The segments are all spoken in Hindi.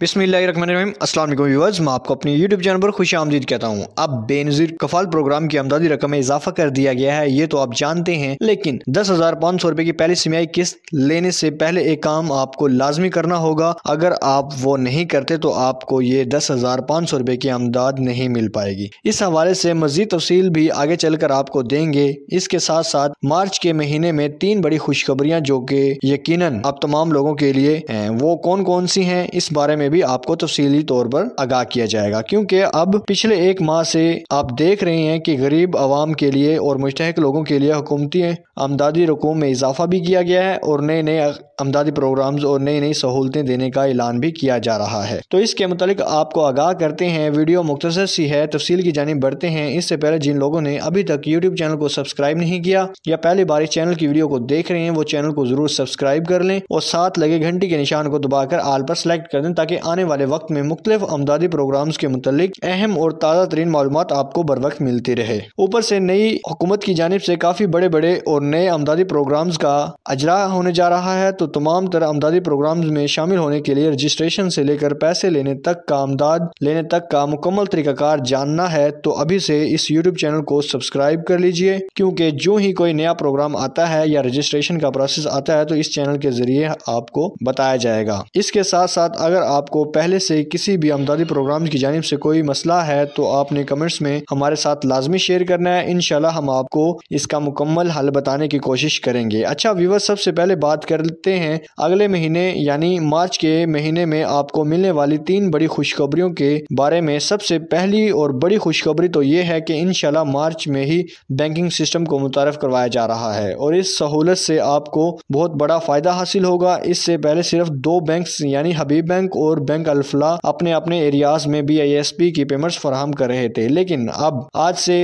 बिसमीम असल व्यूवर्स मैं आपको अपने यूट्यूब चैनल पर खुश आमदीद कहता हूँ अब बेनजीर कफाल प्रोग्राम की आमदादी रकम में इजाफा कर दिया गया है ये तो आप जानते हैं लेकिन दस हज़ार पाँच सौ रुपए की पहली सिमियाई किस्त लेने से पहले एक काम आपको लाजमी करना होगा अगर आप वो नहीं करते तो आपको ये दस हज़ार पाँच सौ रुपए की आमदाद नहीं मिल पाएगी इस हवाले से मजीद तफसील भी आगे चल कर आपको देंगे इसके साथ साथ मार्च के महीने में तीन बड़ी खुशखबरियाँ जो कि यकीन आप तमाम लोगों के लिए हैं वो कौन कौन सी हैं इस बारे में में भी आपको तफसीली तौर पर आगाह किया जाएगा क्योंकि अब पिछले एक माह से आप देख रहे हैं कि गरीब आवाम के लिए और मुश्तक लोगों के लिए हुकूमती आमदादी रकूम में इजाफा भी किया गया है और नए नए अमदादी प्रोग्राम्स और नई नई सहूलतें देने का ऐलान भी किया जा रहा है तो इसके मुतालिक आपको आगाह करते हैं वीडियो मुख्तर सी है तफसील की जानब बढ़ते हैं इससे पहले जिन लोगों ने अभी तक यूट्यूब चैनल को सब्सक्राइब नहीं किया या पहली बार इस चैनल की वीडियो को देख रहे हैं वो चैनल को जरूर सब्सक्राइब कर लें और साथ लगे घंटी के निशान को दबाकर आल पर सेलेक्ट कर दें ताकि आने वाले वक्त में मुख्तलिफ अमदादी प्रोग्राम्स के मुतलिक अहम और ताज़ा तरीन मालूम आपको बर वक्त मिलती रहे ऊपर से नई हुकूमत की जानब से काफ़ी बड़े बड़े और नए अमदादी प्रोग्राम्स का अजरा होने जा रहा है तो तमाम तरह अमदादी प्रोग्राम में शामिल होने के लिए रजिस्ट्रेशन से लेकर पैसे लेने तक का अमदाद लेने तक का मुकम्मल तरीकाकार जानना है तो अभी से इस यूट्यूब चैनल को सब्सक्राइब कर लीजिए क्योंकि जो ही कोई नया प्रोग्राम आता है या रजिस्ट्रेशन का प्रोसेस आता है तो इस चैनल के जरिए आपको बताया जाएगा इसके साथ साथ अगर आपको पहले से किसी भी अमदादी प्रोग्राम की जानब से कोई मसला है तो आपने कमेंट्स में हमारे साथ लाजमी शेयर करना है इनशाला हम आपको इसका मुकम्मल हल बताने की कोशिश करेंगे अच्छा व्यूवर सबसे पहले बात करते हैं अगले महीने यानी मार्च के महीने में आपको मिलने वाली तीन बड़ी खुशखबरियों के बारे में सबसे पहली और बड़ी खुशखबरी तो ये है कि इन मार्च में ही बैंकिंग सिस्टम को मुतारफ करवाया जा रहा है और इस सहूलत से आपको बहुत बड़ा फ़ायदा हासिल होगा इससे पहले सिर्फ दो बैंक यानी हबीब बैंक और बैंक अल्फला अपने अपने एरियाज में बी आई एस पी की पेमेंट्स फराहम कर रहे थे लेकिन अब आज से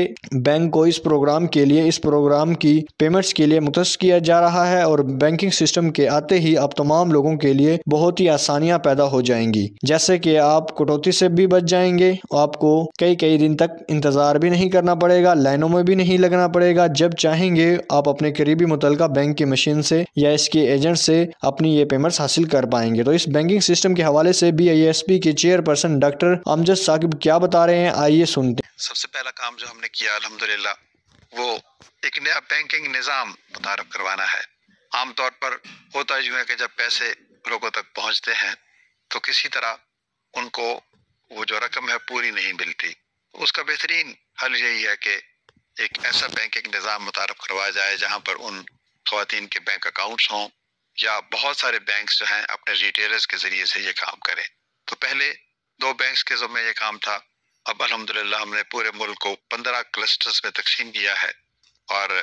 बैंक को इस प्रोग्राम के लिए इस प्रोग्राम की पेमेंट्स के लिए मुतस किया जा रहा है और बैंकिंग सिस्टम के जाते ही आप तमाम लोगों के लिए बहुत ही आसानियाँ पैदा हो जाएंगी जैसे कि आप कटौती से भी बच जाएंगे आपको कई कई दिन तक इंतज़ार भी नहीं करना पड़ेगा लाइनों में भी नहीं लगना पड़ेगा जब चाहेंगे आप अपने करीबी मुतल बैंक की मशीन से या इसके एजेंट से अपनी ये पेमेंट हासिल कर पाएंगे तो इस बैंकिंग सिस्टम के हवाले से बी आई एस पी के चेयरपर्सन डॉक्टर अमजद साकिब क्या बता रहे हैं आइए सुनते हैं सबसे पहला काम जो हमने किया अलहमदुल्ला वो एक नया बैंकिंग निज़ाम मुतारफ करवाना है आमतौर पर होता यूँ है कि जब पैसे लोगों तक पहुंचते हैं तो किसी तरह उनको वो जो रकम है पूरी नहीं मिलती उसका बेहतरीन हल यही है कि एक ऐसा बैंकिंग निज़ाम मुतारफ करवाया जाए जहाँ पर उन खातन के बैंक अकाउंट्स हों या बहुत सारे बैंक्स जो हैं अपने रिटेलर्स के ज़रिए से ये काम करें तो पहले दो बैंक्स के जुम्मे ये काम था अब अलहमदिल्ला हमने पूरे मुल्क को पंद्रह क्लस्टर्स में तकसीम किया है और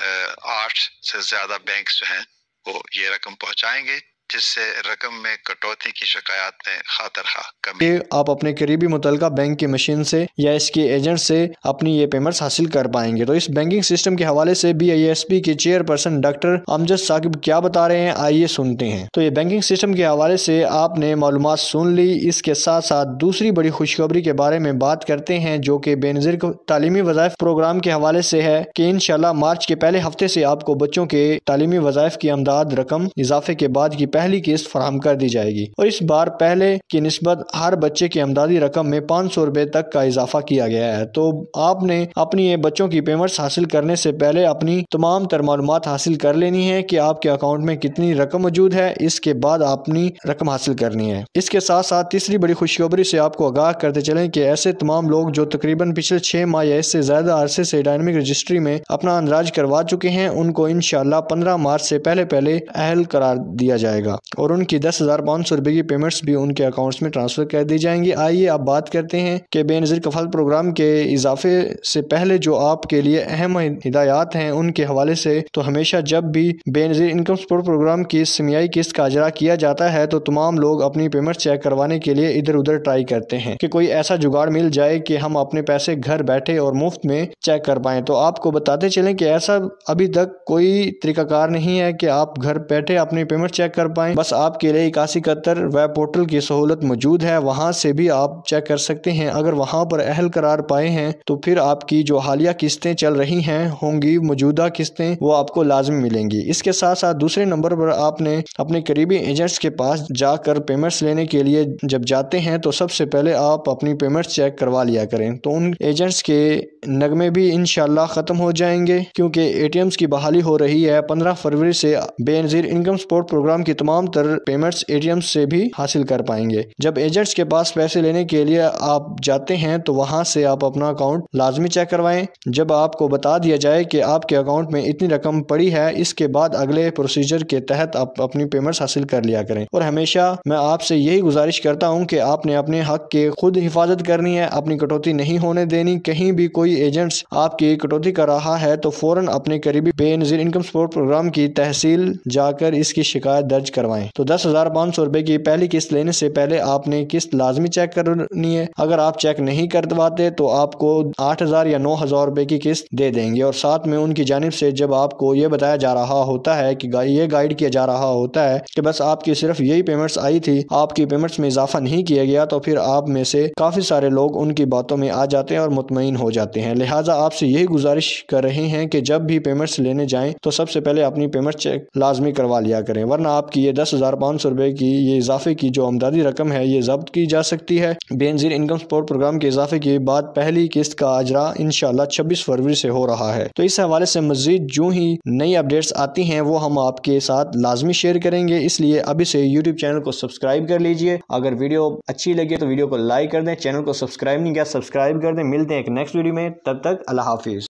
आठ से ज्यादा बैंक जो हैं वो ये रकम पहुंचाएंगे जिससे रकम में कटौती की शिकायत में खातर कमी आप अपने करीबी मुतल बैंक की मशीन से या इसके एजेंट से अपनी ये पेमेंट्स हासिल कर पाएंगे तो इस बैंकिंग सिस्टम के हवाले से बी आई एस पी के चेयरपर्सन डॉक्टर अमजद साकिब क्या बता रहे हैं आइए सुनते हैं तो ये बैंकिंग सिस्टम के हवाले से आपने मालूम सुन ली इसके साथ साथ दूसरी बड़ी खुशखबरी के बारे में बात करते हैं जो कि बेनजिर तालीमी वजायफ प्रोग्राम के हवाले से है कि इन मार्च के पहले हफ्ते से आपको बच्चों के तालीमी वजायफ की अमदाद रकम इजाफे के बाद की पहली किस्त फराम कर दी जाएगी और इस बार पहले की नस्बत हर बच्चे की अमदादी रकम में पाँच सौ रुपए तक का इजाफा किया गया है तो आपने अपनी बच्चों की पेमेंट हासिल करने से पहले अपनी तमाम तर मालूम हासिल कर लेनी है की आपके अकाउंट में कितनी रकम मौजूद है इसके बाद अपनी रकम हासिल करनी है इसके साथ साथ तीसरी बड़ी खुशखबरी से आपको आगाह करते चले की ऐसे तमाम लोग जो तकरीबन पिछले छह माह या इससे ज़्यादा अरसे से डायनमिक रजिस्ट्री में अपना अंदराज करवा चुके हैं उनको इन पंद्रह मार्च से पहले पहले अहल करार दिया जाएगा जाएगा और उनकी दस हज़ार पाँच सौ रुपए की पेमेंट्स भी उनके अकाउंट्स में ट्रांसफ़र कर दी जाएंगी आइए अब बात करते हैं कि बेनज़ीर कफाल प्रोग्राम के इजाफे से पहले जो आपके लिए अहम हिदायत हैं उनके हवाले से तो हमेशा जब भी बेनज़ीर इनकम सपोर्ट प्रोग्राम की सीमियाई किस्त का अजरा किया जाता है तो तमाम लोग अपनी पेमेंट चेक करवाने के लिए इधर उधर ट्राई करते हैं कि कोई ऐसा जुगाड़ मिल जाए कि हम अपने पैसे घर बैठे और मुफ्त में चेक कर पाए तो आपको बताते चलें कि ऐसा अभी तक कोई तरीकाकार नहीं है कि आप घर बैठे अपनी पेमेंट चेक कर पाएँ बस आपके लिए इक्यासी इकहत्तर वेब पोर्टल की सहूलत मौजूद है वहाँ से भी आप चेक कर सकते हैं अगर वहाँ पर अहल करार पाए हैं तो फिर आपकी जो हालिया किस्तें चल रही हैं होंगी मौजूदा किस्तें वो आपको लाजमी मिलेंगी इसके साथ साथ दूसरे नंबर पर आपने अपने करीबी एजेंट्स के पास जाकर पेमेंट्स लेने के लिए जब जाते हैं तो सबसे पहले आप अपनी पेमेंट्स चेक करवा लिया करें तो उन एजेंट्स के नगमे भी इन ख़त्म हो जाएंगे क्योंकि ए की बहाली हो रही है पंद्रह फरवरी से बेनज़ीर इनकम सपोर्ट प्रोग्राम की तमाम तर पेमेंट्स एटीएम्स से भी हासिल कर पाएंगे जब एजेंट्स के पास पैसे लेने के लिए आप जाते हैं तो वहाँ से आप अपना अकाउंट लाजमी चेक करवाएं जब आपको बता दिया जाए कि आपके अकाउंट में इतनी रकम पड़ी है इसके बाद अगले प्रोसीजर के तहत आप अपनी पेमेंट्स हासिल कर लिया करें और हमेशा मैं आपसे यही गुजारिश करता हूँ कि आपने अपने हक के खुद हिफाजत करनी है अपनी कटौती नहीं होने देनी कहीं भी कोई एजेंट्स आपकी कटौती कर रहा है तो फौरन अपने करीबी बेनजीर इनकम सपोर्ट प्रोग्राम की तहसील जाकर इसकी शिकायत दर्ज करवाएं तो दस हजार पाँच सौ रुपए की पहली किस्त लेने से पहले आपने किस्त लाजमी चेक करनी है अगर आप चेक नहीं करवाते तो आपको आठ हजार या नौ हजार रुपए की किस्त दे देंगे और साथ में उनकी जानब से जब आपको ये बताया जा रहा होता है कि ये गाइड किया जा रहा होता है कि बस आपकी सिर्फ यही पेमेंट्स आई थी आपकी पेमेंट्स में इजाफा नहीं किया गया तो फिर आप में से काफी सारे लोग उनकी बातों में आ जाते हैं और मुतमिन हो जाते हैं लिहाजा आपसे यही गुजारिश कर रहे हैं कि जब भी पेमेंट्स लेने जाएं तो सबसे पहले अपनी पेमेंट चेक लाजमी करवा लिया करें वरना आपकी कि ये दस हज़ार पाँच सौ रुपये की ये इजाफे की जो आमदादी रकम है ये जब्त की जा सकती है बेनजीर इनकम सपोर्ट प्रोग्राम के इजाफे के बाद पहली किस्त का अजरा इन छब्बीस फरवरी से हो रहा है तो इस हवाले से मजीद जो ही नई अपडेट्स आती हैं वो हम आपके साथ लाजमी शेयर करेंगे इसलिए अभी से यूट्यूब चैनल को सब्सक्राइब कर लीजिए अगर वीडियो अच्छी लगे तो वीडियो को लाइक कर दें चैनल को सब्सक्राइब नहीं किया सब्सक्राइब कर दें मिलते हैं एक नेक्स्ट वीडियो में तब तक अल्लाह हाफिज़